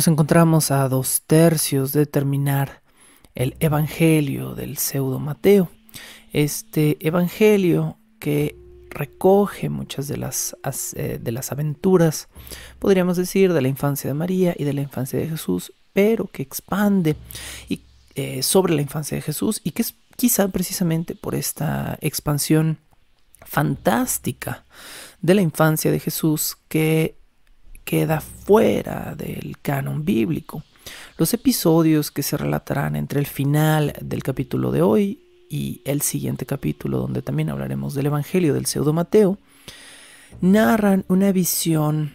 nos encontramos a dos tercios de terminar el Evangelio del pseudo Mateo. Este Evangelio que recoge muchas de las, eh, de las aventuras, podríamos decir, de la infancia de María y de la infancia de Jesús, pero que expande eh, sobre la infancia de Jesús y que es quizá precisamente por esta expansión fantástica de la infancia de Jesús que queda fuera del canon bíblico. Los episodios que se relatarán entre el final del capítulo de hoy y el siguiente capítulo, donde también hablaremos del Evangelio del pseudo Mateo, narran una visión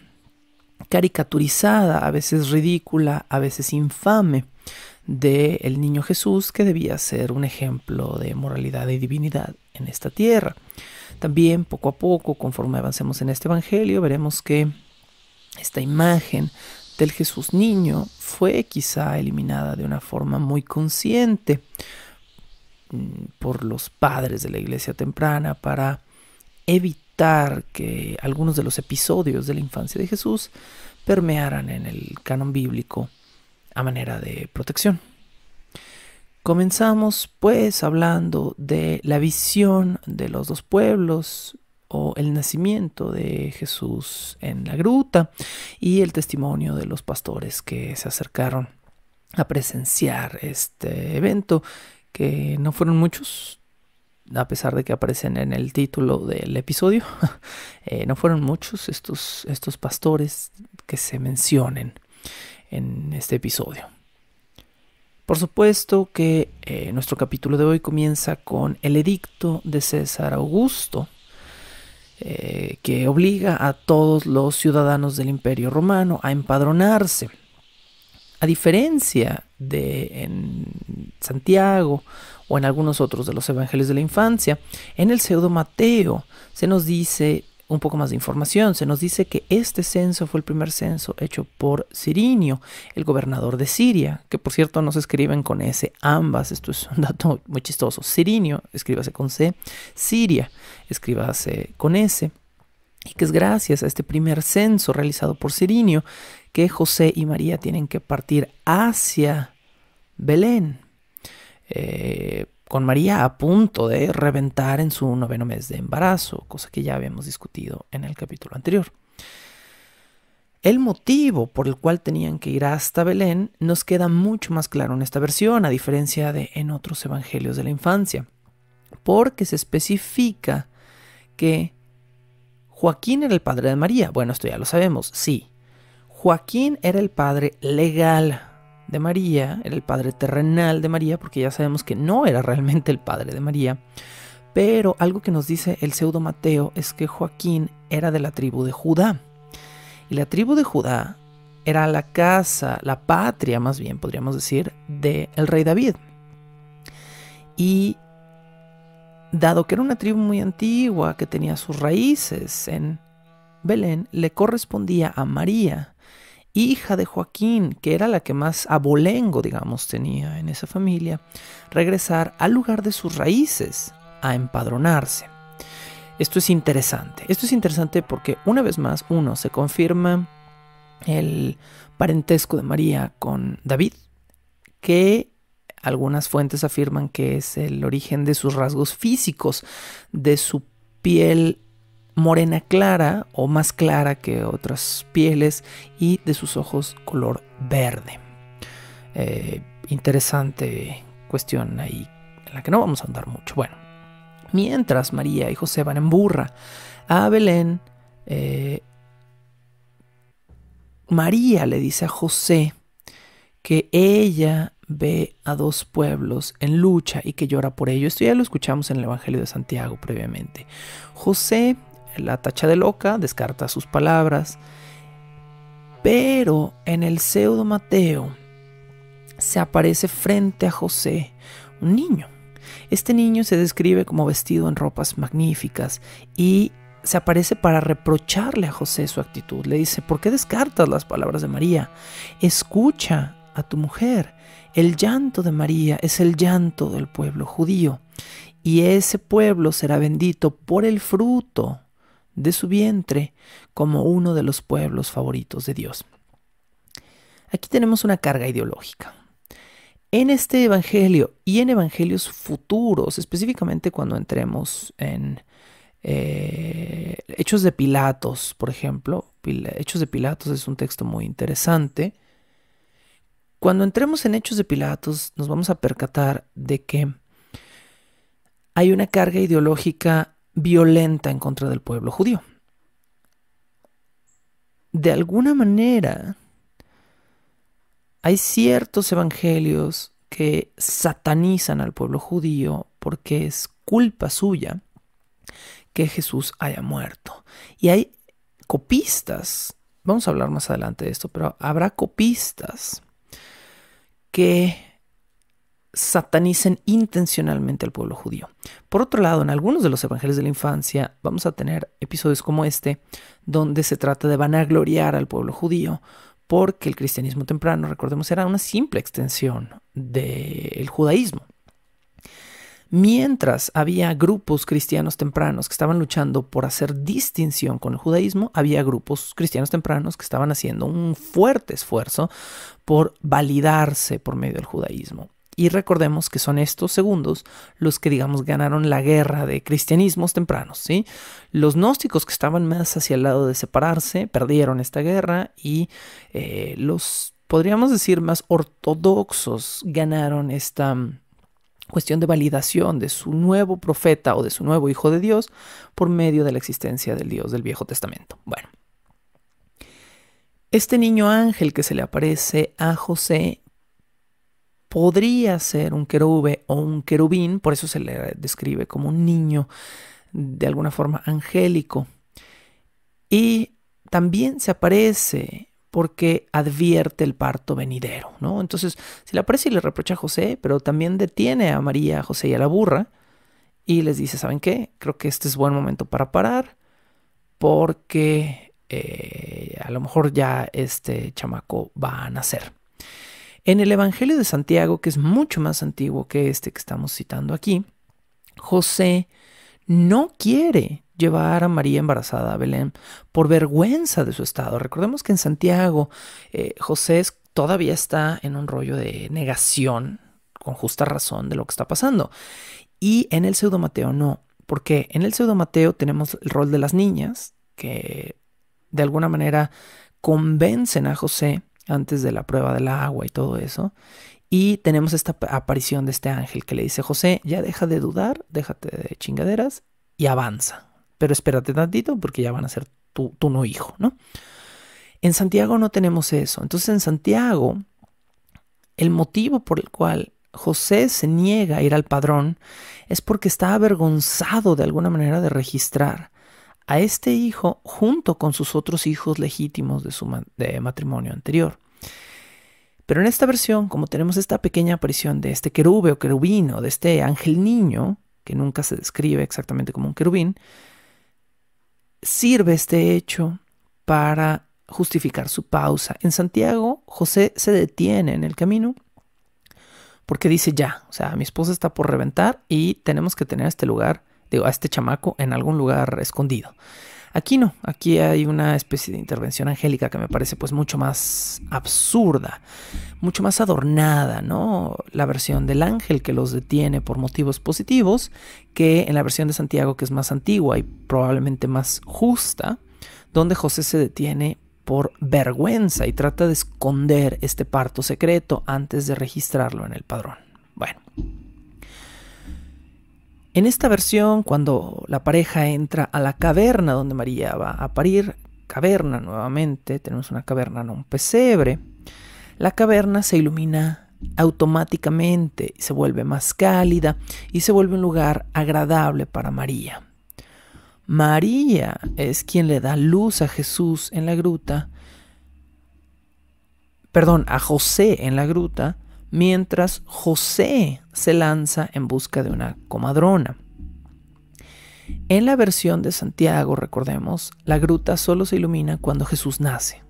caricaturizada, a veces ridícula, a veces infame, de el niño Jesús que debía ser un ejemplo de moralidad y divinidad en esta tierra. También poco a poco, conforme avancemos en este Evangelio, veremos que esta imagen del Jesús niño fue quizá eliminada de una forma muy consciente mm, por los padres de la iglesia temprana para evitar que algunos de los episodios de la infancia de Jesús permearan en el canon bíblico a manera de protección. Comenzamos pues hablando de la visión de los dos pueblos o el nacimiento de Jesús en la gruta y el testimonio de los pastores que se acercaron a presenciar este evento, que no fueron muchos, a pesar de que aparecen en el título del episodio, eh, no fueron muchos estos, estos pastores que se mencionen en este episodio. Por supuesto que eh, nuestro capítulo de hoy comienza con el edicto de César Augusto, eh, que obliga a todos los ciudadanos del Imperio Romano a empadronarse. A diferencia de en Santiago o en algunos otros de los evangelios de la infancia, en el pseudo Mateo se nos dice un poco más de información. Se nos dice que este censo fue el primer censo hecho por Sirinio, el gobernador de Siria, que por cierto no se escriben con S ambas, esto es un dato muy chistoso. Sirinio, escríbase con C, Siria, escríbase con S. Y que es gracias a este primer censo realizado por Sirinio que José y María tienen que partir hacia Belén. Eh, con María a punto de reventar en su noveno mes de embarazo, cosa que ya habíamos discutido en el capítulo anterior. El motivo por el cual tenían que ir hasta Belén nos queda mucho más claro en esta versión, a diferencia de en otros evangelios de la infancia, porque se especifica que Joaquín era el padre de María. Bueno, esto ya lo sabemos, sí. Joaquín era el padre legal de María, era el padre terrenal de María, porque ya sabemos que no era realmente el padre de María. Pero algo que nos dice el pseudo Mateo es que Joaquín era de la tribu de Judá. Y la tribu de Judá era la casa, la patria más bien, podríamos decir, del el rey David. Y dado que era una tribu muy antigua que tenía sus raíces en Belén, le correspondía a María hija de Joaquín, que era la que más abolengo, digamos, tenía en esa familia, regresar al lugar de sus raíces, a empadronarse. Esto es interesante. Esto es interesante porque una vez más, uno, se confirma el parentesco de María con David, que algunas fuentes afirman que es el origen de sus rasgos físicos, de su piel morena clara o más clara que otras pieles y de sus ojos color verde. Eh, interesante cuestión ahí en la que no vamos a andar mucho. Bueno, mientras María y José van en burra a Belén, eh, María le dice a José que ella ve a dos pueblos en lucha y que llora por ello. Esto ya lo escuchamos en el Evangelio de Santiago previamente. José la tacha de loca, descarta sus palabras. Pero en el pseudo Mateo se aparece frente a José un niño. Este niño se describe como vestido en ropas magníficas y se aparece para reprocharle a José su actitud. Le dice, ¿por qué descartas las palabras de María? Escucha a tu mujer. El llanto de María es el llanto del pueblo judío, y ese pueblo será bendito por el fruto de su vientre como uno de los pueblos favoritos de Dios. Aquí tenemos una carga ideológica. En este Evangelio y en Evangelios futuros, específicamente cuando entremos en eh, Hechos de Pilatos, por ejemplo, Hechos de Pilatos es un texto muy interesante, cuando entremos en Hechos de Pilatos nos vamos a percatar de que hay una carga ideológica violenta en contra del pueblo judío. De alguna manera, hay ciertos evangelios que satanizan al pueblo judío porque es culpa suya que Jesús haya muerto. Y hay copistas, vamos a hablar más adelante de esto, pero habrá copistas que satanicen intencionalmente al pueblo judío. Por otro lado, en algunos de los evangelios de la infancia vamos a tener episodios como este, donde se trata de vanagloriar al pueblo judío, porque el cristianismo temprano, recordemos, era una simple extensión del judaísmo. Mientras había grupos cristianos tempranos que estaban luchando por hacer distinción con el judaísmo, había grupos cristianos tempranos que estaban haciendo un fuerte esfuerzo por validarse por medio del judaísmo. Y recordemos que son estos segundos los que, digamos, ganaron la guerra de cristianismos tempranos, ¿sí? Los gnósticos que estaban más hacia el lado de separarse perdieron esta guerra y eh, los, podríamos decir, más ortodoxos ganaron esta mm, cuestión de validación de su nuevo profeta o de su nuevo hijo de Dios por medio de la existencia del Dios del Viejo Testamento. Bueno. Este niño ángel que se le aparece a José podría ser un querube o un querubín, por eso se le describe como un niño de alguna forma angélico. Y también se aparece porque advierte el parto venidero, ¿no? Entonces se le aparece y le reprocha a José, pero también detiene a María, a José y a la burra y les dice, ¿saben qué? Creo que este es buen momento para parar porque eh, a lo mejor ya este chamaco va a nacer. En el Evangelio de Santiago, que es mucho más antiguo que este que estamos citando aquí, José no quiere llevar a María embarazada a Belén por vergüenza de su estado. Recordemos que en Santiago eh, José todavía está en un rollo de negación, con justa razón, de lo que está pasando. Y en el pseudo Mateo no, porque en el pseudo Mateo tenemos el rol de las niñas que de alguna manera convencen a José antes de la prueba del agua y todo eso. Y tenemos esta aparición de este ángel que le dice, José, ya deja de dudar, déjate de chingaderas y avanza. Pero espérate tantito porque ya van a ser tu, tu no hijo, ¿no? En Santiago no tenemos eso. Entonces en Santiago, el motivo por el cual José se niega a ir al padrón es porque está avergonzado de alguna manera de registrar a este hijo junto con sus otros hijos legítimos de su matrimonio anterior. Pero en esta versión, como tenemos esta pequeña aparición de este querube o querubino, de este ángel niño, que nunca se describe exactamente como un querubín, sirve este hecho para justificar su pausa. En Santiago, José se detiene en el camino porque dice ya, o sea, mi esposa está por reventar y tenemos que tener este lugar digo, a este chamaco en algún lugar escondido. Aquí no, aquí hay una especie de intervención angélica que me parece pues mucho más absurda, mucho más adornada, ¿no? La versión del ángel que los detiene por motivos positivos que en la versión de Santiago que es más antigua y probablemente más justa, donde José se detiene por vergüenza y trata de esconder este parto secreto antes de registrarlo en el padrón. En esta versión, cuando la pareja entra a la caverna donde María va a parir, caverna nuevamente, tenemos una caverna, no un pesebre, la caverna se ilumina automáticamente, se vuelve más cálida y se vuelve un lugar agradable para María. María es quien le da luz a Jesús en la gruta, perdón, a José en la gruta, mientras José se lanza en busca de una comadrona. En la versión de Santiago, recordemos, la gruta solo se ilumina cuando Jesús nace.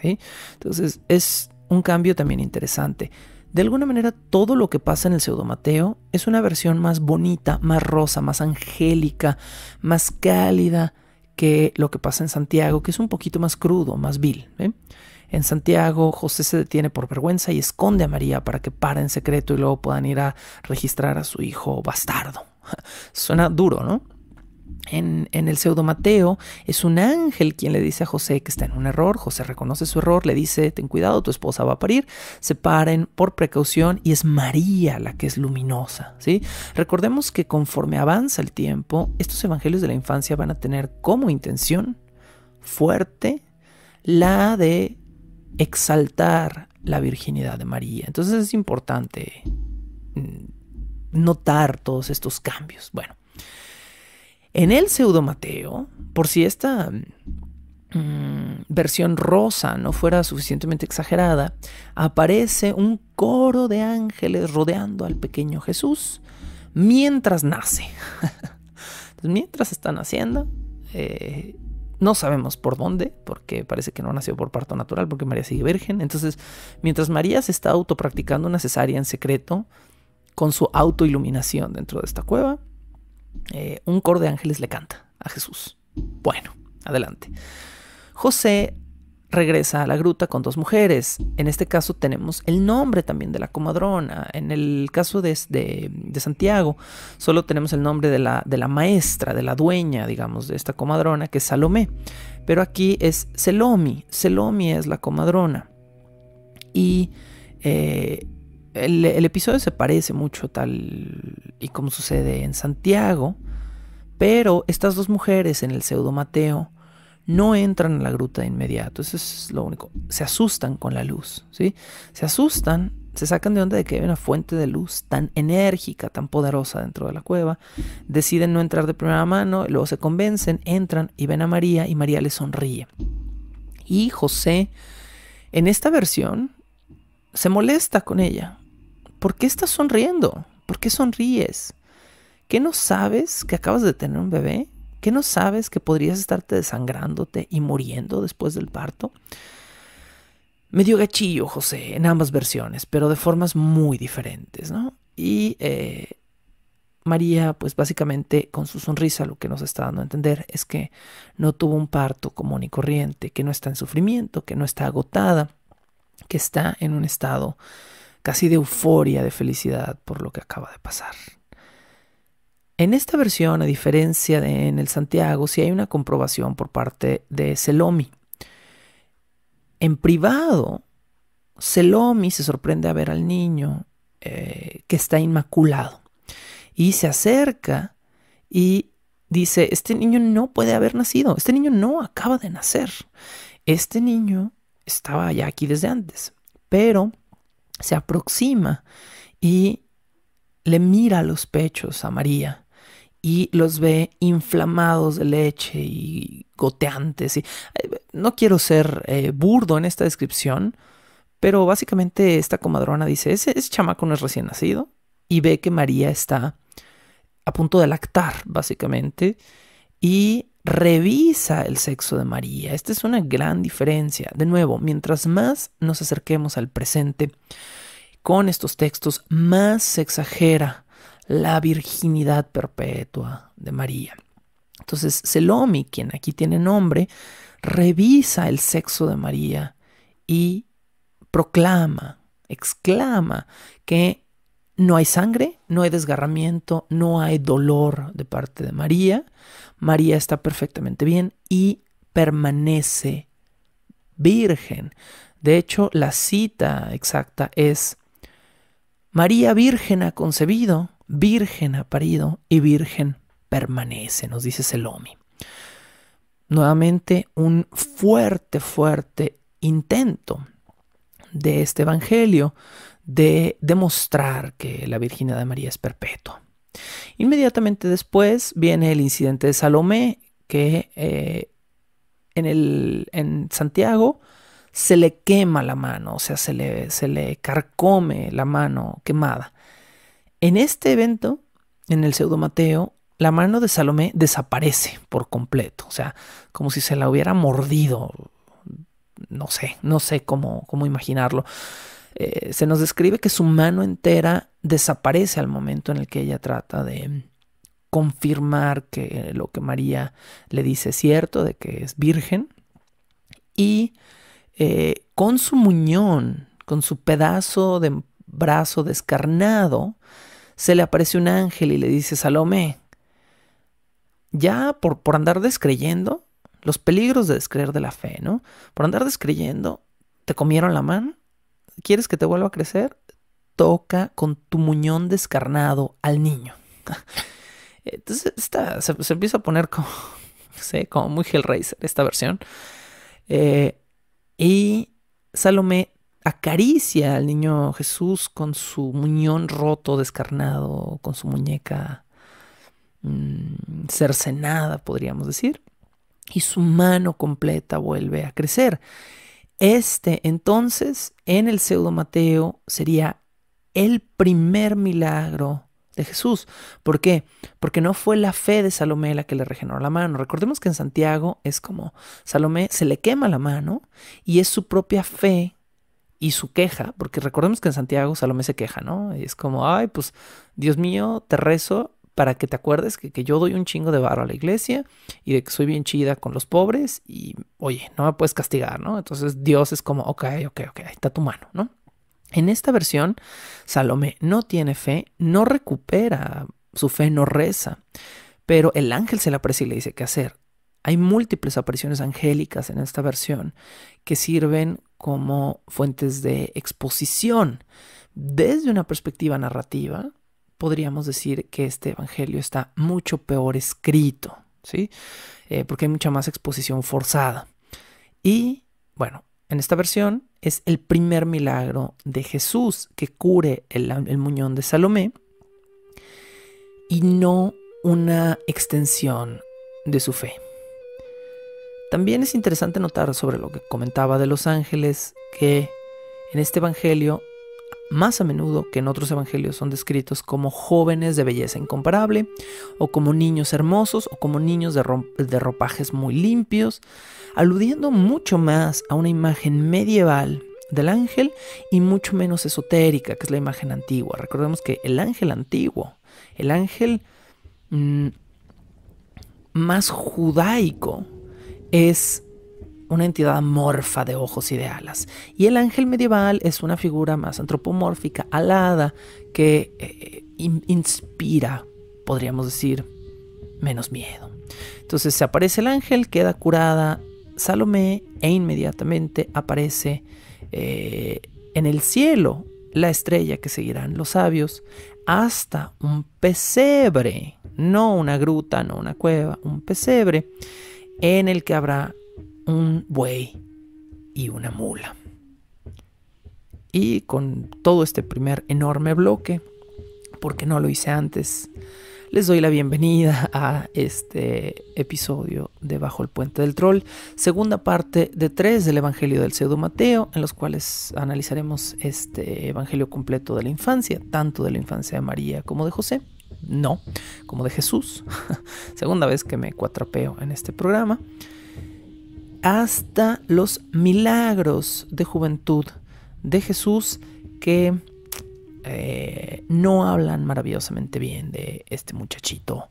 ¿sí? Entonces es un cambio también interesante. De alguna manera, todo lo que pasa en el pseudo Mateo es una versión más bonita, más rosa, más angélica, más cálida que lo que pasa en Santiago, que es un poquito más crudo, más vil. ¿eh? En Santiago, José se detiene por vergüenza y esconde a María para que pare en secreto y luego puedan ir a registrar a su hijo bastardo. Suena duro, ¿no? En, el pseudo Mateo es un ángel quien le dice a José que está en un error, José reconoce su error, le dice, ten cuidado, tu esposa va a parir, se paren por precaución y es María la que es luminosa, ¿sí? Recordemos que conforme avanza el tiempo, estos evangelios de la infancia van a tener como intención fuerte la de exaltar la virginidad de María. Entonces es importante mm, notar todos estos cambios. Bueno, en el pseudo Mateo, por si esta mm, versión rosa no fuera suficientemente exagerada, aparece un coro de ángeles rodeando al pequeño Jesús mientras nace. mientras está naciendo, eh, no sabemos por dónde, porque parece que no nació por parto natural, porque María sigue virgen. Entonces, mientras María se está autopracticando una cesárea en secreto, con su autoiluminación dentro de esta cueva, eh, un coro de ángeles le canta a Jesús. Bueno, adelante. José regresa a la gruta con dos mujeres. En este caso tenemos el nombre también de la comadrona. En el caso de, Santiago solo tenemos el nombre de la, de la, maestra, de la dueña, digamos, de esta comadrona, que es Salomé. Pero aquí es Selomi. Selomi es la comadrona. Y eh, el, el episodio se parece mucho tal y como sucede en Santiago. Pero estas dos mujeres en el pseudo Mateo no entran a la gruta de inmediato, eso es lo único. Se asustan con la luz, ¿sí? Se asustan, se sacan de onda de que hay una fuente de luz tan enérgica, tan poderosa dentro de la cueva. Deciden no entrar de primera mano, luego se convencen, entran y ven a María y María le sonríe. Y José, en esta versión, se molesta con ella. ¿Por qué estás sonriendo? ¿Por qué sonríes? ¿Qué no sabes que acabas de tener un bebé? ¿Qué no sabes que podrías estarte desangrándote y muriendo después del parto? Me dio gachillo, José, en ambas versiones, pero de formas muy diferentes, ¿no? Y eh, María, pues básicamente con su sonrisa lo que nos está dando a entender es que no tuvo un parto común y corriente, que no está en sufrimiento, que no está agotada, que está en un estado casi de euforia, de felicidad por lo que acaba de pasar. En esta versión, a diferencia de en el Santiago, sí hay una comprobación por parte de Selomi. En privado, Selomi se sorprende a ver al niño eh, que está inmaculado y se acerca y dice, este niño no puede haber nacido, este niño no acaba de nacer, este niño estaba ya aquí desde antes, pero se aproxima y le mira los pechos a María y los ve inflamados de leche y goteantes. Y, eh, no quiero ser eh, burdo en esta descripción, pero básicamente esta comadrona dice, ese chamaco no es recién nacido y ve que María está a punto de lactar, básicamente, y revisa el sexo de María. Esta es una gran diferencia. De nuevo, mientras más nos acerquemos al presente con estos textos, más se exagera la virginidad perpetua de María. Entonces, Selomi, quien aquí tiene nombre, revisa el sexo de María y proclama, exclama que no hay sangre, no hay desgarramiento, no hay dolor de parte de María. María está perfectamente bien y permanece virgen. De hecho, la cita exacta es María Virgen ha concebido virgen ha parido y virgen permanece, nos dice Selomi. Nuevamente un fuerte, fuerte intento de este Evangelio de demostrar que la Virgen de María es perpetua. Inmediatamente después viene el incidente de Salomé, que eh, en, Santiago se le quema la mano, o sea, se le, se le carcome la mano quemada. En este evento, en el pseudo Mateo, la mano de Salomé desaparece por completo, o sea, como si se la hubiera mordido. No sé, no sé cómo, cómo imaginarlo. Eh, se nos describe que su mano entera desaparece al momento en el que ella trata de confirmar que lo que María le dice es cierto, de que es virgen. Y eh, con su muñón, con su pedazo de brazo descarnado, se le aparece un ángel y le dice, Salomé, ya por, por andar descreyendo, los peligros de descreer de la fe, ¿no? Por andar descreyendo, te comieron la mano, ¿quieres que te vuelva a crecer? Toca con tu muñón descarnado al niño. Entonces se, empieza a poner como, sé, como muy Hellraiser esta versión. Eh, y Salomé acaricia al niño Jesús con su muñón roto, descarnado, con su muñeca mm, cercenada, podríamos decir, y su mano completa vuelve a crecer. Este entonces en el pseudo Mateo sería el primer milagro de Jesús. ¿Por qué? Porque no fue la fe de Salomé la que le regeneró la mano. Recordemos que en Santiago es como Salomé se le quema la mano y es su propia fe y su queja, porque recordemos que en Santiago Salomé se queja, ¿no? Y es como, ay, pues Dios mío, te rezo para que te acuerdes que, yo doy un chingo de barro a la iglesia y de que soy bien chida con los pobres y, oye, no me puedes castigar, ¿no? Entonces Dios es como, ok, ok, ok, ahí está tu mano, ¿no? En esta versión, Salomé no tiene fe, no recupera su fe, no reza, pero el ángel se la presa y le dice qué hacer. Hay múltiples apariciones angélicas en esta versión que sirven como fuentes de exposición. Desde una perspectiva narrativa, podríamos decir que este Evangelio está mucho peor escrito, ¿sí? Eh, porque hay mucha más exposición forzada. Y, bueno, en esta versión es el primer milagro de Jesús que cure el muñón de Salomé y no una extensión de su fe. También es interesante notar sobre lo que comentaba de los ángeles que en este Evangelio, más a menudo que en otros Evangelios, son descritos como jóvenes de belleza incomparable, o como niños hermosos, o como niños de, ropajes muy limpios, aludiendo mucho más a una imagen medieval del ángel y mucho menos esotérica, que es la imagen antigua. Recordemos que el ángel antiguo, el ángel mm, más judaico, es una entidad amorfa de ojos y de alas. Y el ángel medieval es una figura más antropomórfica, alada, que eh, inspira, podríamos decir, menos miedo. Entonces se aparece el ángel, queda curada Salomé e inmediatamente aparece eh, en el cielo la estrella que seguirán los sabios hasta un pesebre, no una gruta, no una cueva, un pesebre en el que habrá un buey y una mula. Y con todo este primer enorme bloque, porque no lo hice antes, les doy la bienvenida a este episodio de Bajo el Puente del Troll, segunda parte de tres del Evangelio del Pseudo Mateo, en los cuales analizaremos este Evangelio completo de la infancia, tanto de la infancia de María como de José no, como de Jesús, segunda vez que me cuatrapeo en este programa, hasta los milagros de juventud de Jesús que eh, no hablan maravillosamente bien de este muchachito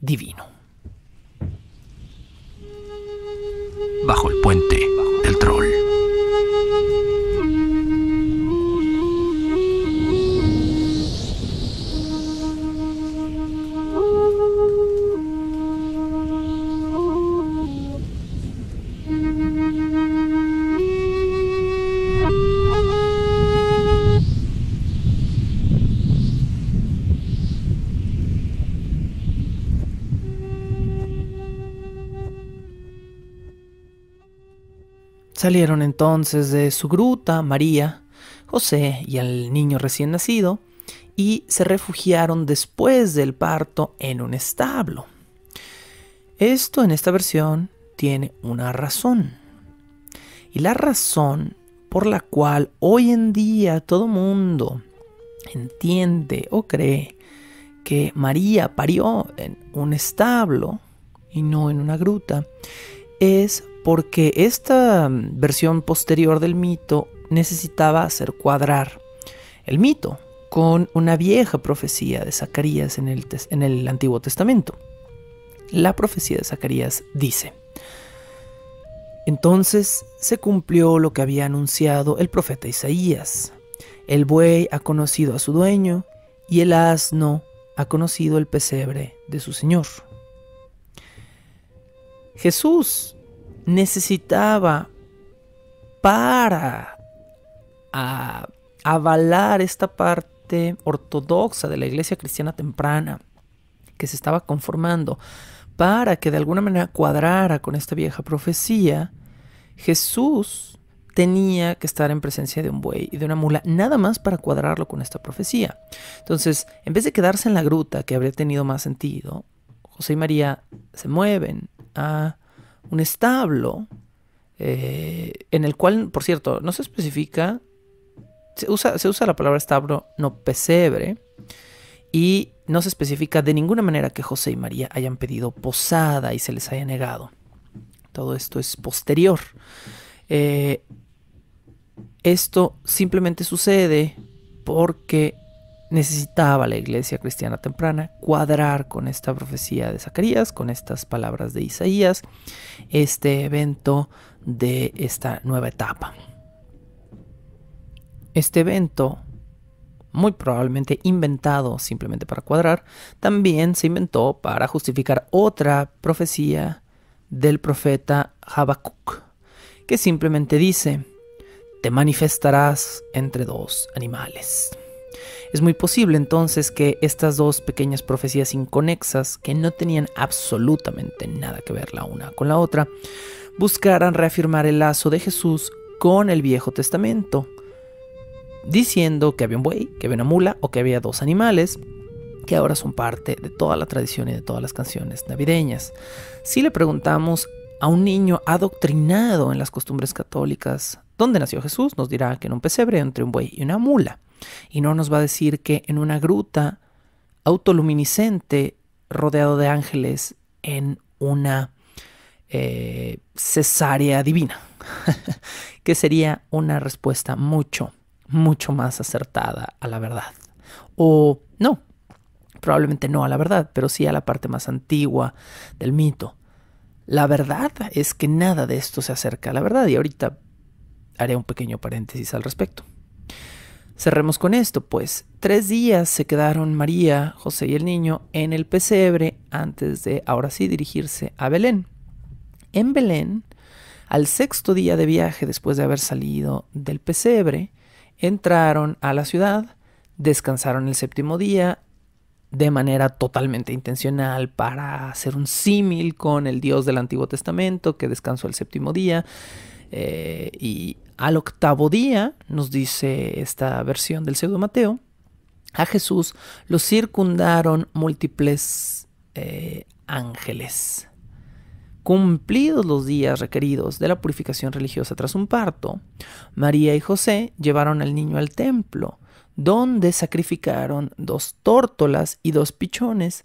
divino. Bajo el puente del troll. Salieron entonces de su gruta María, José y el niño recién nacido, y se refugiaron después del parto en un establo. Esto en esta versión tiene una razón. Y la razón por la cual hoy en día todo mundo entiende o cree que María parió en un establo y no en una gruta es porque esta mm, versión posterior del mito necesitaba hacer cuadrar el mito con una vieja profecía de Zacarías en el, Antiguo Testamento. La profecía de Zacarías dice, entonces se cumplió lo que había anunciado el profeta Isaías. El buey ha conocido a su dueño y el asno ha conocido el pesebre de su señor. Jesús necesitaba para avalar esta parte ortodoxa de la iglesia cristiana temprana que se estaba conformando, para que de alguna manera cuadrara con esta vieja profecía, Jesús tenía que estar en presencia de un buey y de una mula, nada más para cuadrarlo con esta profecía. Entonces, en vez de quedarse en la gruta, que habría tenido más sentido, José y María se mueven a un establo, eh, en el cual, por cierto, no se especifica, se usa, se usa la palabra establo, no pesebre, y no se especifica de ninguna manera que José y María hayan pedido posada y se les haya negado. Todo esto es posterior. Eh, esto simplemente sucede porque Necesitaba la iglesia cristiana temprana cuadrar con esta profecía de Zacarías, con estas palabras de Isaías, este evento de esta nueva etapa. Este evento, muy probablemente inventado simplemente para cuadrar, también se inventó para justificar otra profecía del profeta Habacuc, que simplemente dice, te manifestarás entre dos animales. Es muy posible entonces que estas dos pequeñas profecías inconexas, que no tenían absolutamente nada que ver la una con la otra, buscaran reafirmar el lazo de Jesús con el Viejo Testamento, diciendo que había un buey, que había una mula o que había dos animales, que ahora son parte de toda la tradición y de todas las canciones navideñas. Si le preguntamos a un niño adoctrinado en las costumbres católicas, ¿dónde nació Jesús? Nos dirá que en un pesebre entre un buey y una mula. Y no nos va a decir que en una gruta autoluminiscente rodeado de ángeles en una eh, cesárea divina, que sería una respuesta mucho, mucho más acertada a la verdad. O no, probablemente no a la verdad, pero sí a la parte más antigua del mito. La verdad es que nada de esto se acerca a la verdad y ahorita haré un pequeño paréntesis al respecto. Cerremos con esto, pues. Tres días se quedaron María, José y el niño en el pesebre antes de, ahora sí, dirigirse a Belén. En Belén, al sexto día de viaje después de haber salido del pesebre, entraron a la ciudad, descansaron el séptimo día de manera totalmente intencional para hacer un símil con el Dios del Antiguo Testamento que descansó el séptimo día eh, y al octavo día, nos dice esta versión del pseudo Mateo, a Jesús lo circundaron múltiples eh, ángeles. Cumplidos los días requeridos de la purificación religiosa tras un parto, María y José llevaron al niño al templo, donde sacrificaron dos tórtolas y dos pichones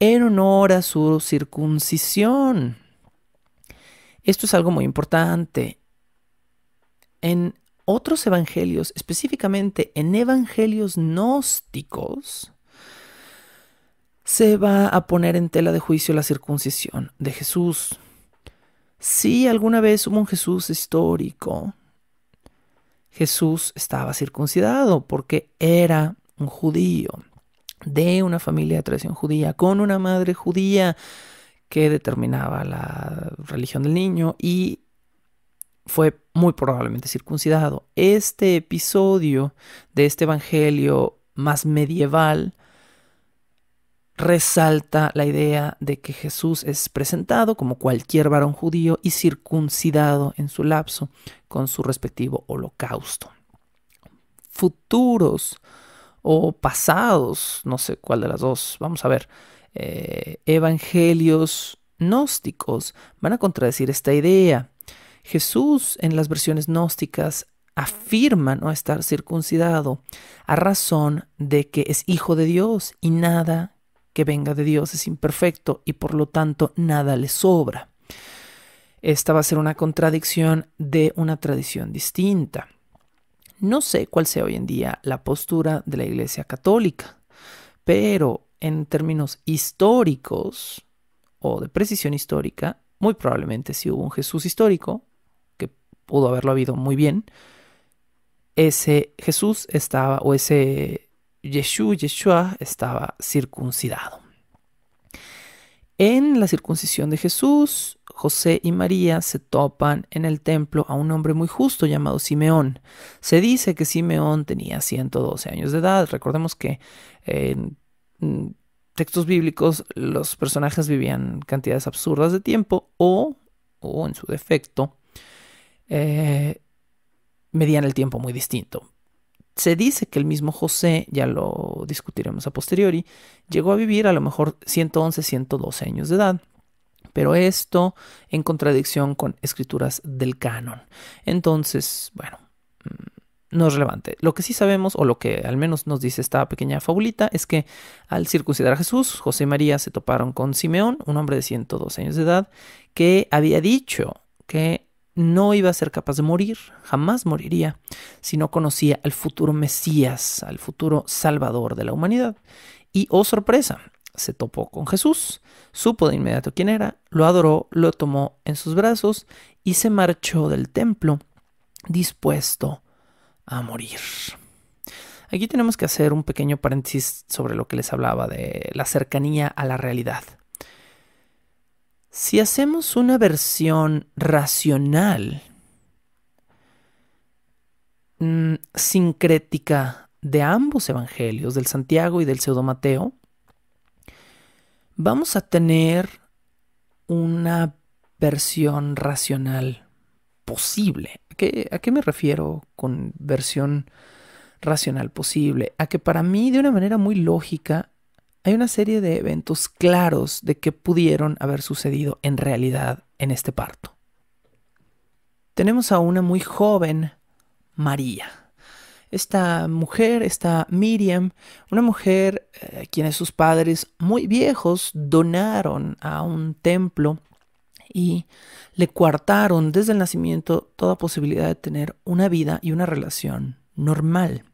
en honor a su circuncisión. Esto es algo muy importante. En otros evangelios, específicamente en evangelios gnósticos, se va a poner en tela de juicio la circuncisión de Jesús. Si alguna vez hubo un Jesús histórico, Jesús estaba circuncidado porque era un judío, de una familia de tradición judía, con una madre judía, que determinaba la religión del niño y fue muy probablemente circuncidado. Este episodio de este evangelio más medieval resalta la idea de que Jesús es presentado como cualquier varón judío y circuncidado en su lapso con su respectivo holocausto. Futuros o pasados, no sé cuál de las dos, vamos a ver, eh, evangelios gnósticos van a contradecir esta idea. Jesús en las versiones gnósticas afirma no estar circuncidado a razón de que es hijo de Dios y nada que venga de Dios es imperfecto y por lo tanto nada le sobra. Esta va a ser una contradicción de una tradición distinta. No sé cuál sea hoy en día la postura de la Iglesia Católica, pero en términos históricos o de precisión histórica, muy probablemente si hubo un Jesús histórico, que pudo haberlo habido muy bien, ese Jesús estaba, o ese Yeshua, Yeshua estaba circuncidado. En la circuncisión de Jesús, José y María se topan en el templo a un hombre muy justo llamado Simeón. Se dice que Simeón tenía 112 años de edad. Recordemos que en Mm, textos bíblicos los personajes vivían cantidades absurdas de tiempo o, o en su defecto, eh, medían el tiempo muy distinto. Se dice que el mismo José, ya lo discutiremos a posteriori, llegó a vivir a lo mejor 111, 112 años de edad, pero esto en contradicción con escrituras del canon. Entonces, bueno, mm, no es relevante. Lo que sí sabemos, o lo que al menos nos dice esta pequeña fabulita, es que al circuncidar a Jesús, José y María se toparon con Simeón, un hombre de 102 años de edad, que había dicho que no iba a ser capaz de morir, jamás moriría, si no conocía al futuro Mesías, al futuro Salvador de la humanidad. Y, oh sorpresa, se topó con Jesús, supo de inmediato quién era, lo adoró, lo tomó en sus brazos y se marchó del templo dispuesto a a morir. Aquí tenemos que hacer un pequeño paréntesis sobre lo que les hablaba de la cercanía a la realidad. Si hacemos una versión racional, mm, sincrética de ambos evangelios, del Santiago y del Pseudo Mateo, vamos a tener una versión racional posible ¿A qué, me refiero con versión racional posible? A que para mí, de una manera muy lógica, hay una serie de eventos claros de que pudieron haber sucedido en realidad en este parto. Tenemos a una muy joven María. Esta mujer, esta Miriam, una mujer a eh, quienes sus padres muy viejos donaron a un templo y le coartaron desde el nacimiento toda posibilidad de tener una vida y una relación normal.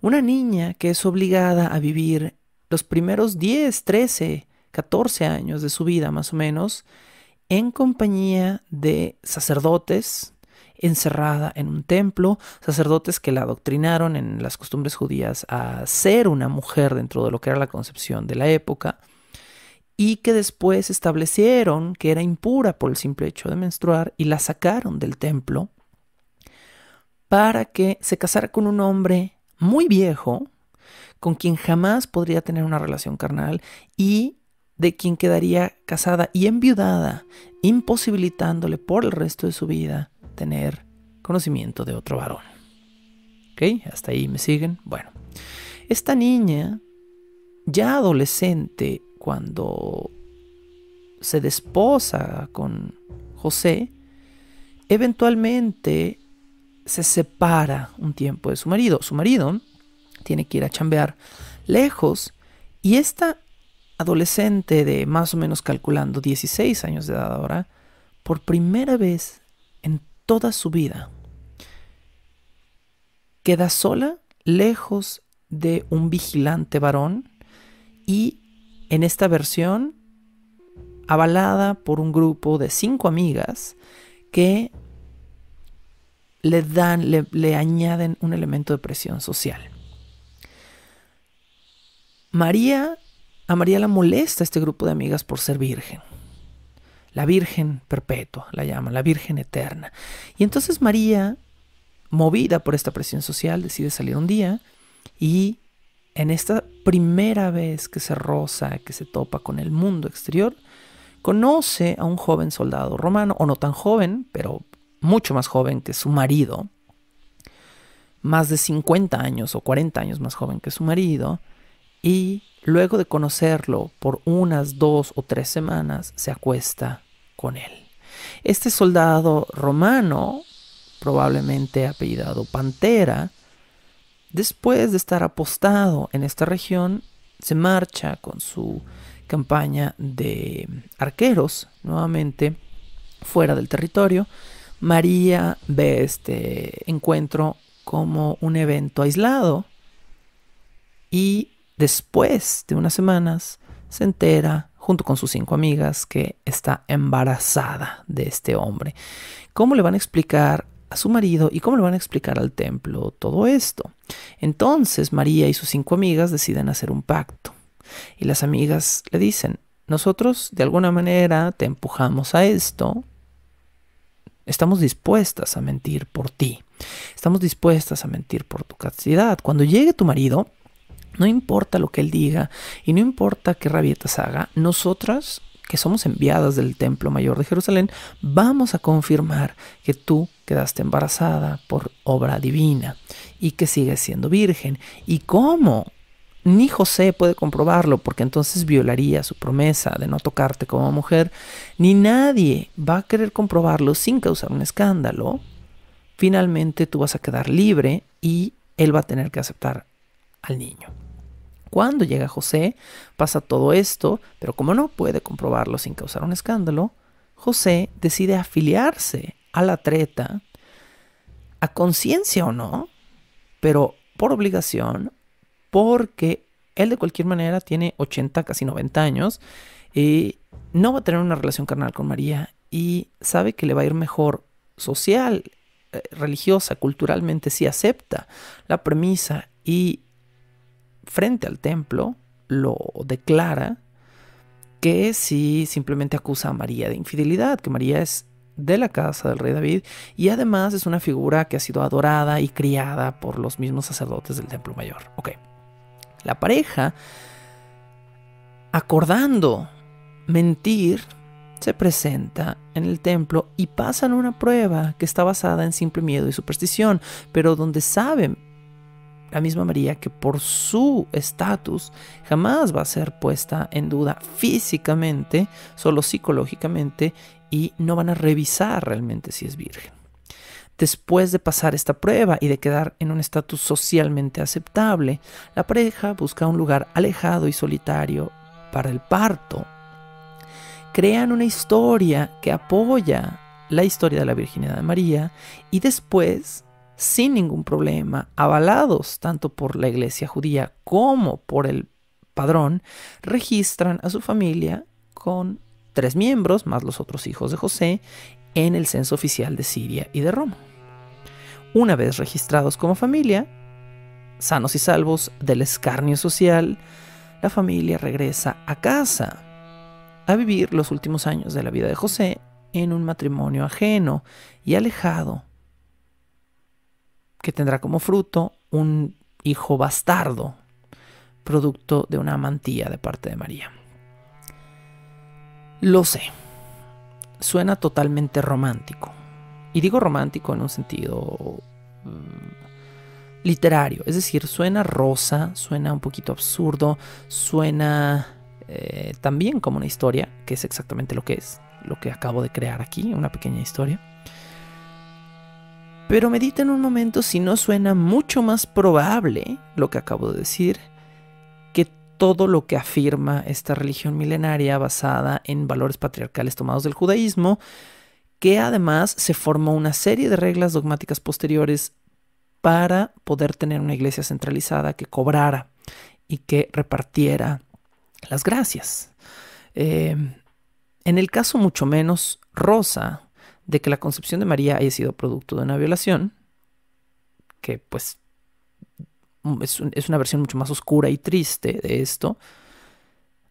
Una niña que es obligada a vivir los primeros 10, 13, 14 años de su vida más o menos en compañía de sacerdotes, encerrada en un templo, sacerdotes que la adoctrinaron en las costumbres judías a ser una mujer dentro de lo que era la concepción de la época, y que después establecieron que era impura por el simple hecho de menstruar y la sacaron del templo para que se casara con un hombre muy viejo, con quien jamás podría tener una relación carnal y de quien quedaría casada y enviudada, imposibilitándole por el resto de su vida tener conocimiento de otro varón. ¿Ok? Hasta ahí me siguen. Bueno, esta niña, ya adolescente, cuando se desposa con José, eventualmente se separa un tiempo de su marido. Su marido tiene que ir a chambear lejos y esta adolescente de más o menos calculando 16 años de edad ahora, por primera vez en toda su vida, queda sola, lejos de un vigilante varón y en esta versión avalada por un grupo de cinco amigas que le dan, le, añaden un elemento de presión social. María, a María la molesta este grupo de amigas por ser virgen. La Virgen perpetua la llaman, la Virgen eterna. Y entonces María, movida por esta presión social, decide salir un día y en esta primera vez que se roza, que se topa con el mundo exterior, conoce a un joven soldado romano, o no tan joven, pero mucho más joven que su marido, más de 50 años o 40 años más joven que su marido, y luego de conocerlo por unas dos o tres semanas, se acuesta con él. Este soldado romano, probablemente apellidado Pantera, Después de estar apostado en esta región, se marcha con su campaña de arqueros nuevamente fuera del territorio. María ve este encuentro como un evento aislado y después de unas semanas se entera junto con sus cinco amigas que está embarazada de este hombre. ¿Cómo le van a explicar a su marido y cómo le van a explicar al templo todo esto. Entonces María y sus cinco amigas deciden hacer un pacto. Y las amigas le dicen, nosotros de alguna manera te empujamos a esto, estamos dispuestas a mentir por ti, estamos dispuestas a mentir por tu castidad. Cuando llegue tu marido, no importa lo que él diga y no importa qué rabietas haga, nosotras que somos enviadas del Templo Mayor de Jerusalén, vamos a confirmar que tú quedaste embarazada por obra divina y que sigues siendo virgen. ¿Y cómo? Ni José puede comprobarlo porque entonces violaría su promesa de no tocarte como mujer, ni nadie va a querer comprobarlo sin causar un escándalo. Finalmente tú vas a quedar libre y él va a tener que aceptar al niño. Cuando llega José, pasa todo esto, pero como no puede comprobarlo sin causar un escándalo, José decide afiliarse a la treta, a conciencia o no, pero por obligación, porque él de cualquier manera tiene 80, casi 90 años, y no va a tener una relación carnal con María y sabe que le va a ir mejor social, eh, religiosa, culturalmente, si acepta la premisa y frente al templo lo declara que si simplemente acusa a María de infidelidad, que María es de la casa del rey David y además es una figura que ha sido adorada y criada por los mismos sacerdotes del templo mayor. Ok, la pareja, acordando mentir, se presenta en el templo y pasan una prueba que está basada en simple miedo y superstición, pero donde saben la misma María que por su estatus jamás va a ser puesta en duda físicamente, solo psicológicamente, y no van a revisar realmente si es virgen. Después de pasar esta prueba y de quedar en un estatus socialmente aceptable, la pareja busca un lugar alejado y solitario para el parto. Crean una historia que apoya la historia de la virginidad de María y después sin ningún problema, avalados tanto por la iglesia judía como por el padrón, registran a su familia con tres miembros, más los otros hijos de José, en el censo oficial de Siria y de Roma. Una vez registrados como familia, sanos y salvos del escarnio social, la familia regresa a casa a vivir los últimos años de la vida de José en un matrimonio ajeno y alejado que tendrá como fruto un hijo bastardo, producto de una amantía de parte de María. Lo sé, suena totalmente romántico. Y digo romántico en un sentido mm, literario, es decir, suena rosa, suena un poquito absurdo, suena eh, también como una historia, que es exactamente lo que es, lo que acabo de crear aquí, una pequeña historia. Pero medita en un momento si no suena mucho más probable lo que acabo de decir que todo lo que afirma esta religión milenaria basada en valores patriarcales tomados del judaísmo, que además se formó una serie de reglas dogmáticas posteriores para poder tener una iglesia centralizada que cobrara y que repartiera las gracias. Eh, en el caso mucho menos rosa de que la concepción de María haya sido producto de una violación, que pues es, una versión mucho más oscura y triste de esto,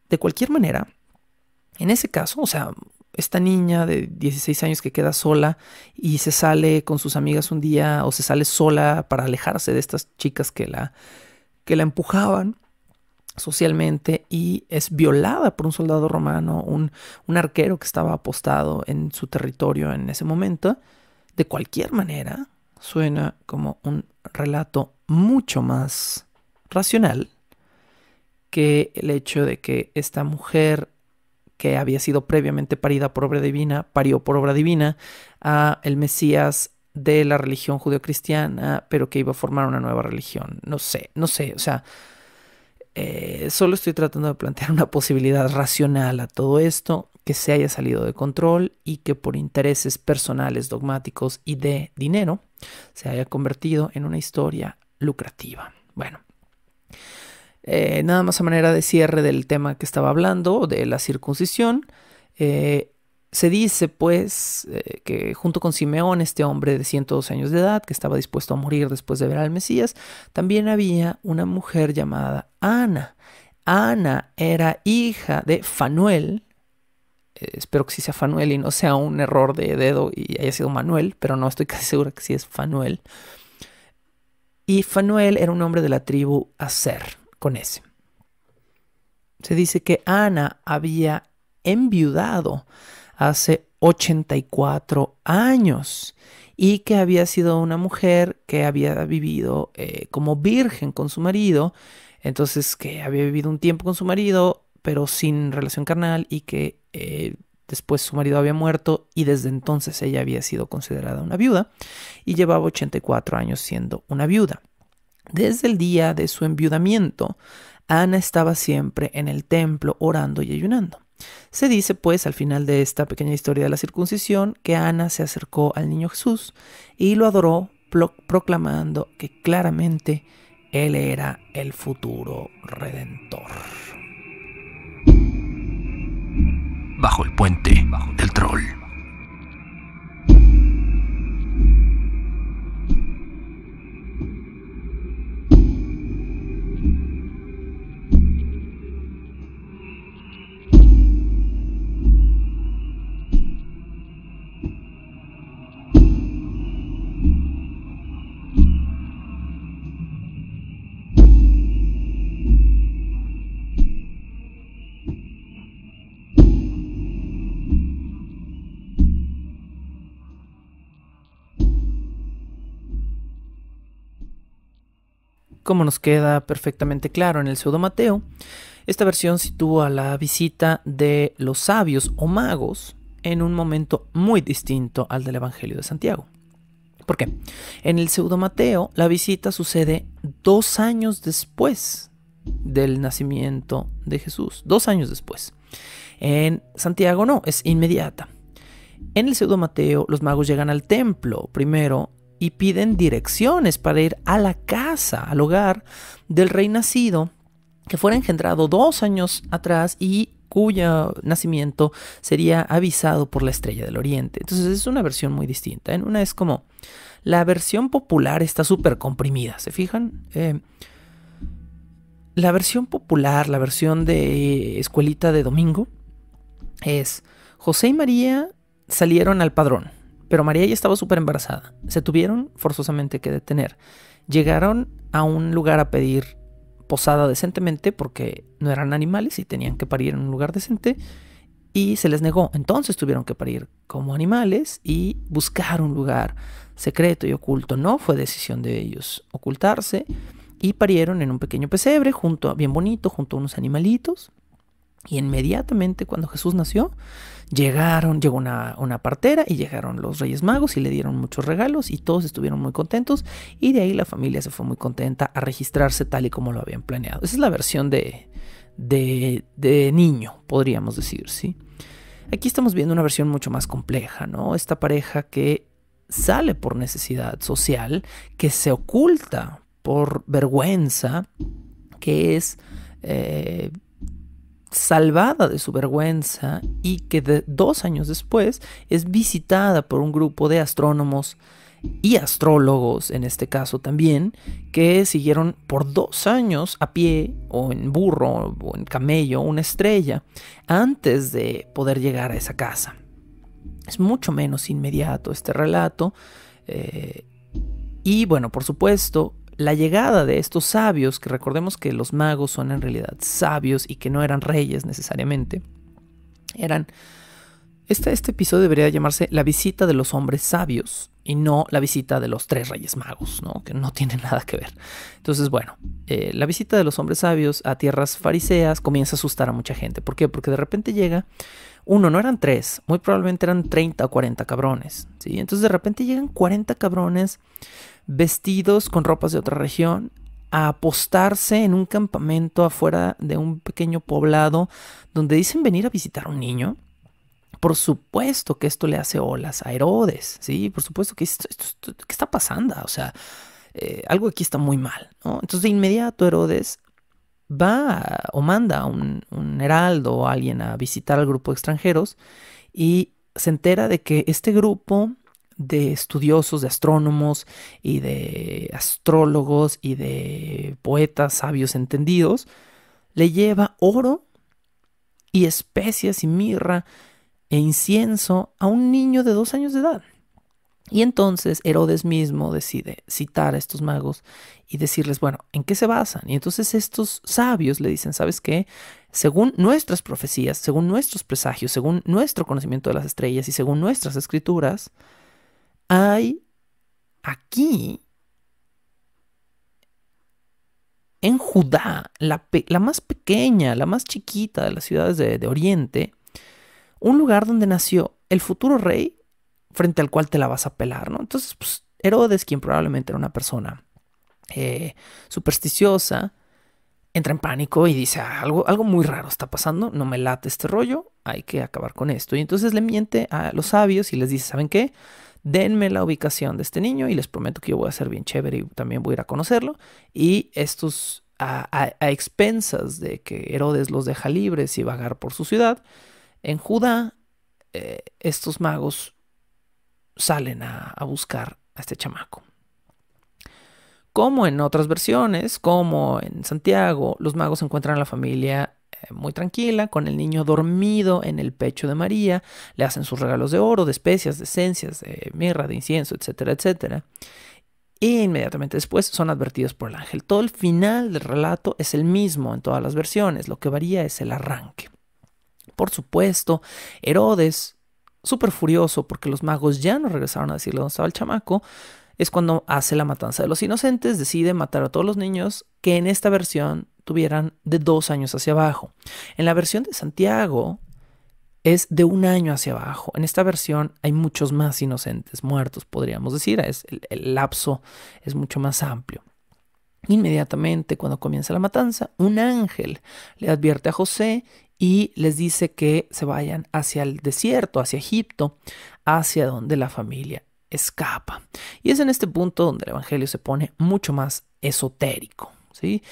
de cualquier manera, en ese caso, o sea, esta niña de 16 años que queda sola y se sale con sus amigas un día o se sale sola para alejarse de estas chicas que la, que la empujaban, socialmente y es violada por un soldado romano, un, un arquero que estaba apostado en su territorio en ese momento, de cualquier manera suena como un relato mucho más racional que el hecho de que esta mujer que había sido previamente parida por obra divina, parió por obra divina a el Mesías de la religión judeocristiana, pero que iba a formar una nueva religión. No sé, no sé, o sea, eh, solo estoy tratando de plantear una posibilidad racional a todo esto que se haya salido de control y que por intereses personales, dogmáticos y de dinero se haya convertido en una historia lucrativa. Bueno, eh, nada más a manera de cierre del tema que estaba hablando, de la circuncisión. Eh, se dice, pues, eh, que junto con Simeón, este hombre de 102 años de edad, que estaba dispuesto a morir después de ver al Mesías, también había una mujer llamada Ana. Ana era hija de Fanuel. Eh, espero que sí sea Fanuel y no sea un error de dedo y haya sido Manuel, pero no estoy casi segura que sí es Fanuel. Y Fanuel era un hombre de la tribu Acer, con ese. Se dice que Ana había enviudado hace 84 años y que había sido una mujer que había vivido eh, como virgen con su marido, entonces que había vivido un tiempo con su marido, pero sin relación carnal y que eh, después su marido había muerto y desde entonces ella había sido considerada una viuda y llevaba 84 años siendo una viuda. Desde el día de su enviudamiento, Ana estaba siempre en el templo orando y ayunando. Se dice, pues, al final de esta pequeña historia de la circuncisión, que Ana se acercó al niño Jesús y lo adoró proclamando que claramente él era el futuro redentor. Bajo el puente, del troll. Como nos queda perfectamente claro en el pseudo Mateo, esta versión sitúa la visita de los sabios o magos en un momento muy distinto al del Evangelio de Santiago. ¿Por qué? En el pseudo Mateo, la visita sucede dos años después del nacimiento de Jesús, dos años después. En Santiago no, es inmediata. En el pseudo Mateo, los magos llegan al templo primero y piden direcciones para ir a la casa, al hogar del rey nacido que fuera engendrado dos años atrás y cuyo nacimiento sería avisado por la estrella del oriente. Entonces es una versión muy distinta. En ¿eh? una es como la versión popular está súper comprimida, ¿se fijan? Eh, la versión popular, la versión de escuelita de domingo, es José y María salieron al padrón pero María ya estaba súper embarazada. Se tuvieron forzosamente que detener. Llegaron a un lugar a pedir posada decentemente porque no eran animales y tenían que parir en un lugar decente y se les negó. Entonces tuvieron que parir como animales y buscar un lugar secreto y oculto. No fue decisión de ellos ocultarse y parieron en un pequeño pesebre junto a, bien bonito, junto a unos animalitos. Y inmediatamente cuando Jesús nació, Llegaron, llegó una, una partera y llegaron los Reyes Magos y le dieron muchos regalos y todos estuvieron muy contentos y de ahí la familia se fue muy contenta a registrarse tal y como lo habían planeado. Esa es la versión de, de, niño, podríamos decir, ¿sí? Aquí estamos viendo una versión mucho más compleja, ¿no? Esta pareja que sale por necesidad social, que se oculta por vergüenza, que es eh, salvada de su vergüenza y que de dos años después es visitada por un grupo de astrónomos y astrólogos en este caso también, que siguieron por dos años a pie o en burro o en camello una estrella antes de poder llegar a esa casa. Es mucho menos inmediato este relato. Eh, y bueno, por supuesto, la llegada de estos sabios, que recordemos que los magos son en realidad sabios y que no eran reyes necesariamente, eran... Este, este episodio debería llamarse La visita de los hombres sabios y no la visita de los tres reyes magos, ¿no? que no tiene nada que ver. Entonces, bueno, eh, la visita de los hombres sabios a tierras fariseas comienza a asustar a mucha gente. ¿Por qué? Porque de repente llega uno, no eran tres, muy probablemente eran 30 o 40 cabrones, ¿sí? Entonces de repente llegan 40 cabrones vestidos con ropas de otra región, a apostarse en un campamento afuera de un pequeño poblado donde dicen venir a visitar a un niño. Por supuesto que esto le hace olas a Herodes, ¿sí? Por supuesto que ¿qué está pasando? O sea, eh, algo aquí está muy mal, ¿no? Entonces de inmediato Herodes va o manda a un, un heraldo o alguien a visitar al grupo de extranjeros y se entera de que este grupo de estudiosos, de astrónomos y de astrólogos y de poetas sabios entendidos, le lleva oro y especias y mirra e incienso a un niño de dos años de edad. Y entonces Herodes mismo decide citar a estos magos y decirles, bueno, ¿en qué se basan? Y entonces estos sabios le dicen, ¿sabes qué? Según nuestras profecías, según nuestros presagios, según nuestro conocimiento de las estrellas y según nuestras escrituras, hay aquí en Judá, la, más pequeña, la más chiquita de las ciudades de, Oriente, un lugar donde nació el futuro rey frente al cual te la vas a pelar, ¿no? Entonces, pues, Herodes, quien probablemente era una persona eh, supersticiosa, entra en pánico y dice, ah, algo, algo muy raro está pasando, no me late este rollo, hay que acabar con esto. Y entonces le miente a los sabios y les dice, ¿saben qué? denme la ubicación de este niño y les prometo que yo voy a ser bien chévere y también voy a ir a conocerlo. Y estos, a, expensas de que Herodes los deja libres y vagar por su ciudad, en Judá, eh, estos magos salen a, a buscar a este chamaco. Como en otras versiones, como en Santiago, los magos encuentran a la familia eh, muy tranquila, con el niño dormido en el pecho de María, le hacen sus regalos de oro, de especias, de esencias, de mirra, de incienso, etcétera, etcétera. E inmediatamente después son advertidos por el ángel. Todo el final del relato es el mismo en todas las versiones, lo que varía es el arranque. Por supuesto, Herodes, súper furioso porque los magos ya no regresaron a decirle dónde estaba el chamaco, es cuando hace la matanza de los inocentes, decide matar a todos los niños que en esta versión tuvieran de dos años hacia abajo. En la versión de Santiago es de un año hacia abajo. En esta versión hay muchos más inocentes muertos, podríamos decir. Es, el, el lapso es mucho más amplio. Inmediatamente cuando comienza la matanza, un ángel le advierte a José y les dice que se vayan hacia el desierto, hacia Egipto, hacia donde la familia escapa. Y es en este punto donde el Evangelio se pone mucho más esotérico. ¿sí?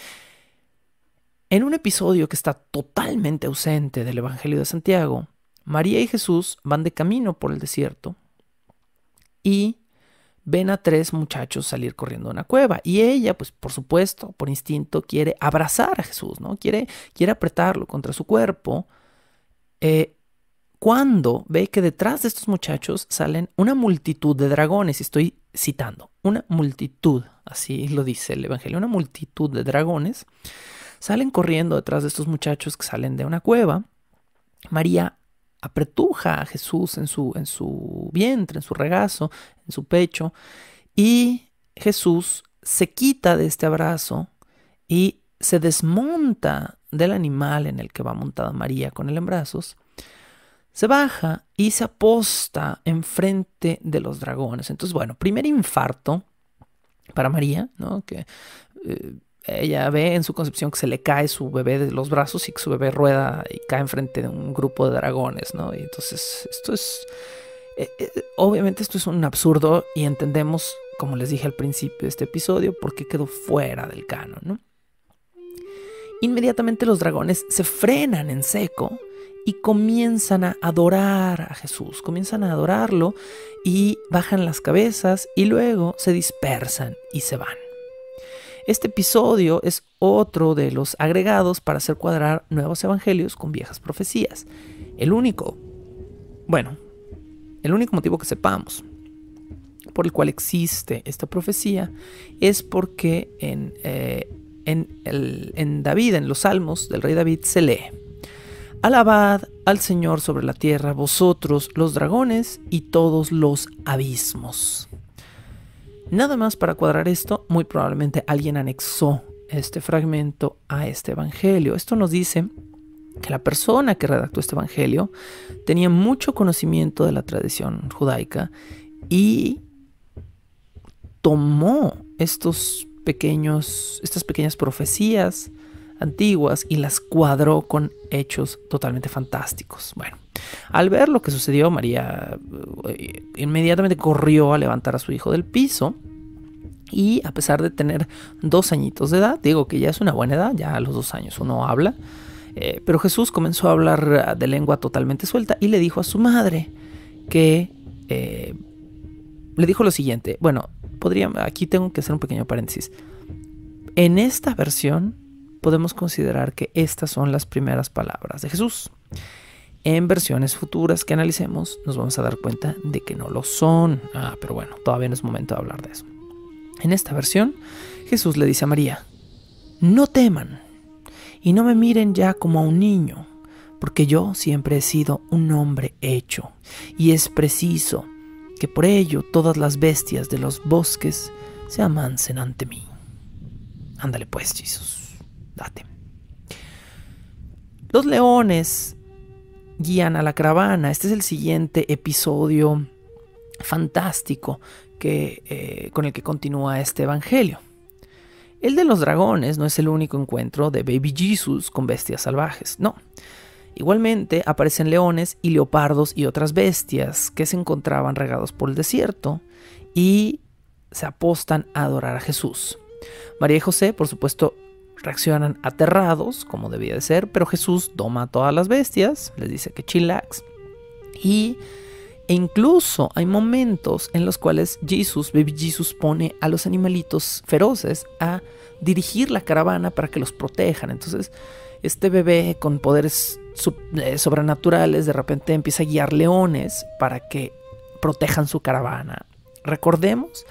En un episodio que está totalmente ausente del Evangelio de Santiago, María y Jesús van de camino por el desierto y ven a tres muchachos salir corriendo a una cueva y ella, pues por supuesto, por instinto quiere abrazar a Jesús, ¿no? Quiere, quiere apretarlo contra su cuerpo. Eh, cuando ve que detrás de estos muchachos salen una multitud de dragones, estoy citando, una multitud, así lo dice el Evangelio, una multitud de dragones Salen corriendo detrás de estos muchachos que salen de una cueva. María apretuja a Jesús en su, en su vientre, en su regazo, en su pecho, y Jesús se quita de este abrazo y se desmonta del animal en el que va montada María con él en brazos, se baja y se aposta enfrente de los dragones. Entonces, bueno, primer infarto para María, ¿no? Que eh, ella ve en su concepción que se le cae su bebé de los brazos y que su bebé rueda y cae enfrente de un grupo de dragones, ¿no? Y entonces esto es... Eh, eh, obviamente esto es un absurdo y entendemos, como les dije al principio de este episodio, por qué quedó fuera del canon, Inmediatamente los dragones se frenan en seco y comienzan a adorar a Jesús, comienzan a adorarlo y bajan las cabezas y luego se dispersan y se van. Este episodio es otro de los agregados para hacer cuadrar nuevos evangelios con viejas profecías. El único, bueno, el único motivo que sepamos por el cual existe esta profecía es porque en, eh, David, en los salmos del rey David, se lee. Alabad al Señor sobre la tierra, vosotros los dragones y todos los abismos. Nada más para cuadrar esto, muy probablemente alguien anexó este fragmento a este Evangelio. Esto nos dice que la persona que redactó este Evangelio tenía mucho conocimiento de la tradición judaica y tomó estos pequeños, estas pequeñas profecías, antiguas y las cuadró con hechos totalmente fantásticos. Bueno, al ver lo que sucedió, María eh, inmediatamente corrió a levantar a su hijo del piso. Y a pesar de tener dos añitos de edad, digo que ya es una buena edad, ya a los dos años uno habla, eh, pero Jesús comenzó a hablar ah, de lengua totalmente suelta y le dijo a su madre que... Eh, le dijo lo siguiente, bueno, podría, aquí tengo que hacer un pequeño paréntesis. En esta versión podemos considerar que estas son las primeras palabras de Jesús. En versiones futuras que analicemos nos vamos a dar cuenta de que no lo son. Ah, pero bueno, todavía no es momento de hablar de eso. En esta versión, Jesús le dice a María, no teman y no me miren ya como a un niño, porque yo siempre he sido un hombre hecho y es preciso que por ello todas las bestias de los bosques se amancen ante mí. Ándale pues, Jesús date. Los leones guían a la caravana. Este es el siguiente episodio fantástico que, eh, con el que continúa este evangelio. El de los dragones no es el único encuentro de Baby Jesus con bestias salvajes, no. Igualmente aparecen leones y leopardos y otras bestias que se encontraban regados por el desierto y se apostan a adorar a Jesús. María y José, por supuesto, Reaccionan aterrados, como debía de ser, pero Jesús toma a todas las bestias, les dice que chillax. Y e incluso hay momentos en los cuales Jesús, Baby Jesus, pone a los animalitos feroces a dirigir la caravana para que los protejan. Entonces, este bebé con poderes eh, sobrenaturales de repente empieza a guiar leones para que protejan su caravana. Recordemos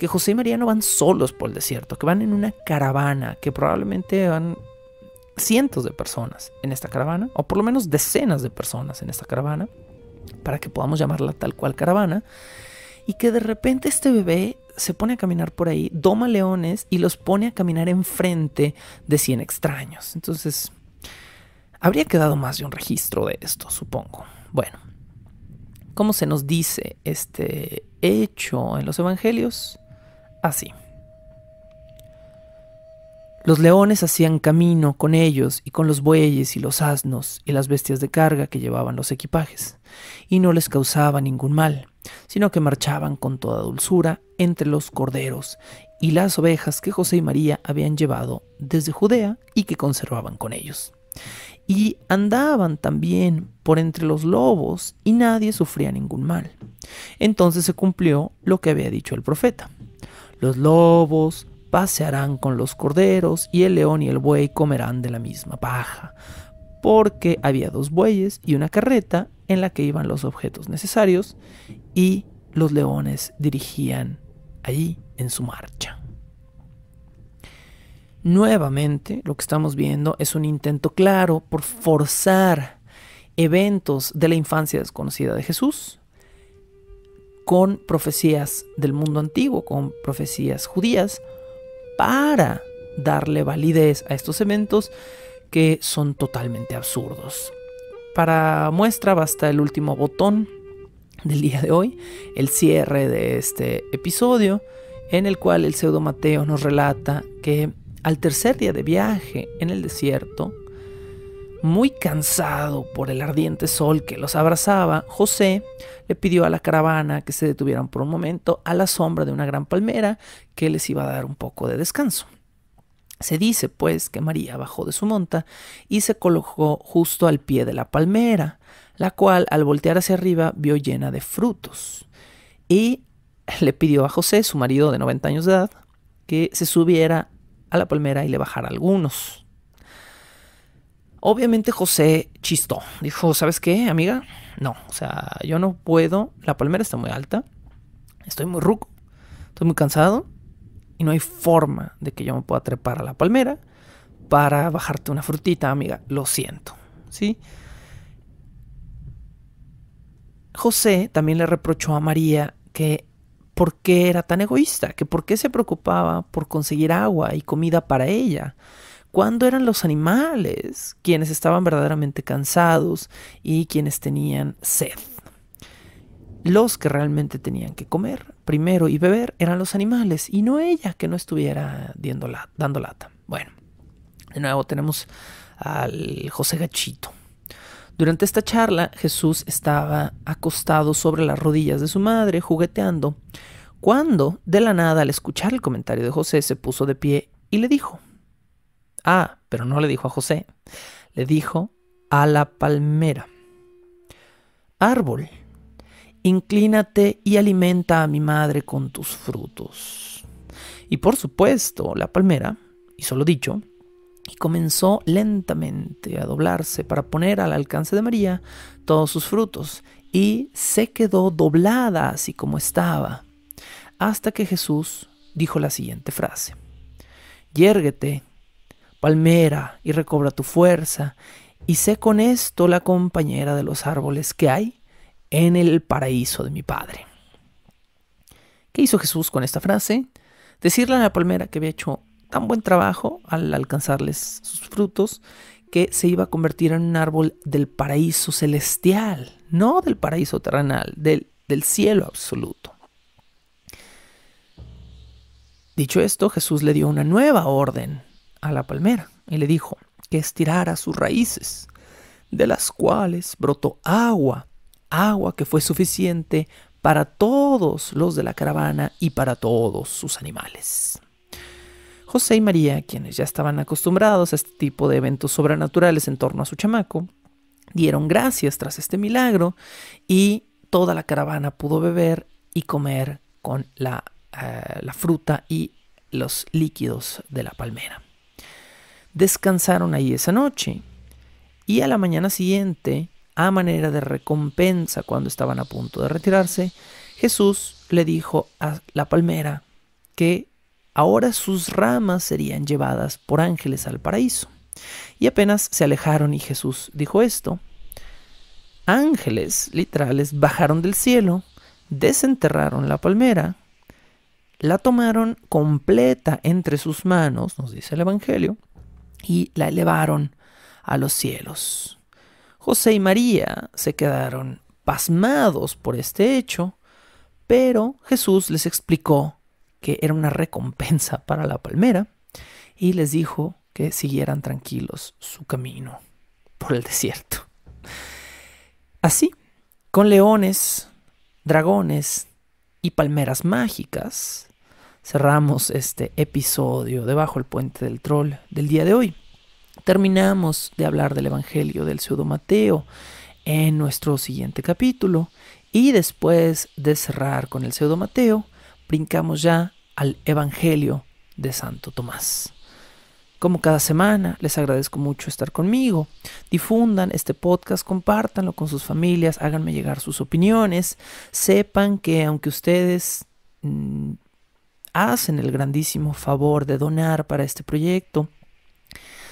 que José y María no van solos por el desierto, que van en una caravana, que probablemente van cientos de personas en esta caravana, o por lo menos decenas de personas en esta caravana, para que podamos llamarla tal cual caravana, y que de repente este bebé se pone a caminar por ahí, doma leones y los pone a caminar enfrente de cien extraños. Entonces, habría quedado más de un registro de esto, supongo. Bueno, ¿cómo se nos dice este hecho en los evangelios? así. Los leones hacían camino con ellos y con los bueyes y los asnos y las bestias de carga que llevaban los equipajes, y no les causaba ningún mal, sino que marchaban con toda dulzura entre los corderos y las ovejas que José y María habían llevado desde Judea y que conservaban con ellos. Y andaban también por entre los lobos y nadie sufría ningún mal. Entonces se cumplió lo que había dicho el profeta. Los lobos pasearán con los corderos y el león y el buey comerán de la misma paja, porque había dos bueyes y una carreta en la que iban los objetos necesarios y los leones dirigían allí en su marcha. Nuevamente, lo que estamos viendo es un intento claro por forzar eventos de la infancia desconocida de Jesús con profecías del mundo antiguo, con profecías judías, para darle validez a estos eventos que son totalmente absurdos. Para muestra basta el último botón del día de hoy, el cierre de este episodio, en el cual el pseudo Mateo nos relata que al tercer día de viaje en el desierto, muy cansado por el ardiente sol que los abrazaba, José le pidió a la caravana que se detuvieran por un momento a la sombra de una gran palmera que les iba a dar un poco de descanso. Se dice, pues, que María bajó de su monta y se colocó justo al pie de la palmera, la cual al voltear hacia arriba vio llena de frutos. Y le pidió a José, su marido de 90 años de edad, que se subiera a la palmera y le bajara algunos. Obviamente José chistó. Dijo, ¿sabes qué, amiga? No, o sea, yo no puedo. La palmera está muy alta. Estoy muy ruco. Estoy muy cansado. Y no hay forma de que yo me pueda trepar a la palmera para bajarte una frutita, amiga. Lo siento. ¿Sí? José también le reprochó a María que por qué era tan egoísta, que por qué se preocupaba por conseguir agua y comida para ella ¿Cuándo eran los animales quienes estaban verdaderamente cansados y quienes tenían sed. Los que realmente tenían que comer primero y beber eran los animales y no ella que no estuviera dando lata. Bueno, de nuevo tenemos al José Gachito. Durante esta charla Jesús estaba acostado sobre las rodillas de su madre jugueteando, cuando de la nada al escuchar el comentario de José se puso de pie y le dijo, Ah, pero no le dijo a José, le dijo a la palmera. Árbol, inclínate y alimenta a mi madre con tus frutos. Y por supuesto, la palmera hizo lo dicho y comenzó lentamente a doblarse para poner al alcance de María todos sus frutos y se quedó doblada así como estaba, hasta que Jesús dijo la siguiente frase. Yérguete palmera y recobra tu fuerza, y sé con esto la compañera de los árboles que hay en el paraíso de mi Padre. ¿Qué hizo Jesús con esta frase? Decirle a la palmera que había hecho tan buen trabajo al alcanzarles sus frutos que se iba a convertir en un árbol del paraíso celestial, no del paraíso terrenal, del, del cielo absoluto. Dicho esto, Jesús le dio una nueva orden a la palmera y le dijo que estirara sus raíces, de las cuales brotó agua, agua que fue suficiente para todos los de la caravana y para todos sus animales. José y María, quienes ya estaban acostumbrados a este tipo de eventos sobrenaturales en torno a su chamaco, dieron gracias tras este milagro y toda la caravana pudo beber y comer con la, eh, la fruta y los líquidos de la palmera descansaron ahí esa noche. Y a la mañana siguiente, a manera de recompensa cuando estaban a punto de retirarse, Jesús le dijo a la palmera que ahora sus ramas serían llevadas por ángeles al paraíso. Y apenas se alejaron y Jesús dijo esto, ángeles literales bajaron del cielo, desenterraron la palmera, la tomaron completa entre sus manos, nos dice el Evangelio, y la elevaron a los cielos. José y María se quedaron pasmados por este hecho, pero Jesús les explicó que era una recompensa para la palmera y les dijo que siguieran tranquilos su camino por el desierto. Así, con leones, dragones y palmeras mágicas, cerramos este episodio debajo el Puente del Troll del día de hoy. Terminamos de hablar del Evangelio del Pseudo Mateo en nuestro siguiente capítulo y después de cerrar con el Pseudo Mateo, brincamos ya al Evangelio de Santo Tomás. Como cada semana, les agradezco mucho estar conmigo. Difundan este podcast, compártanlo con sus familias, háganme llegar sus opiniones. Sepan que aunque ustedes mm, hacen el grandísimo favor de donar para este proyecto,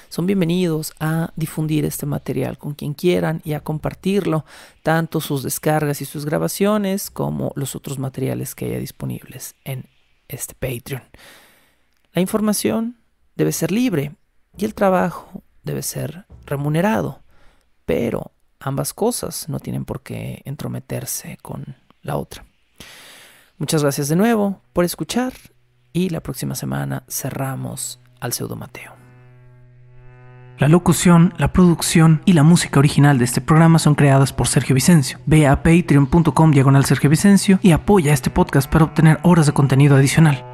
son bienvenidos a difundir este material con quien quieran y a compartirlo, tanto sus descargas y sus grabaciones como los otros materiales que haya disponibles en este Patreon. La información debe ser libre y el trabajo debe ser remunerado, pero ambas cosas no tienen por qué entrometerse con la otra. Muchas gracias de nuevo por escuchar y la próxima semana cerramos al pseudo Mateo. La locución, la producción y la música original de este programa son creadas por Sergio Vicencio. Ve a patreon.com diagonal Sergio y apoya este podcast para obtener horas de contenido adicional.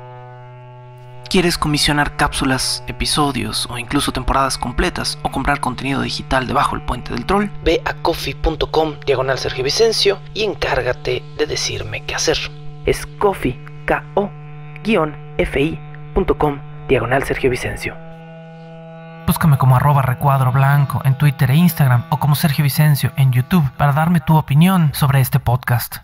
¿Quieres comisionar cápsulas, episodios o incluso temporadas completas o comprar contenido digital debajo del puente del troll? Ve a coffee.com diagonal Sergio Vicencio y encárgate de decirme qué hacer es ko-fi.com diagonal Sergio Vicencio. Búscame como arroba recuadro blanco en Twitter e Instagram o como Sergio Vicencio en YouTube para darme tu opinión sobre este podcast.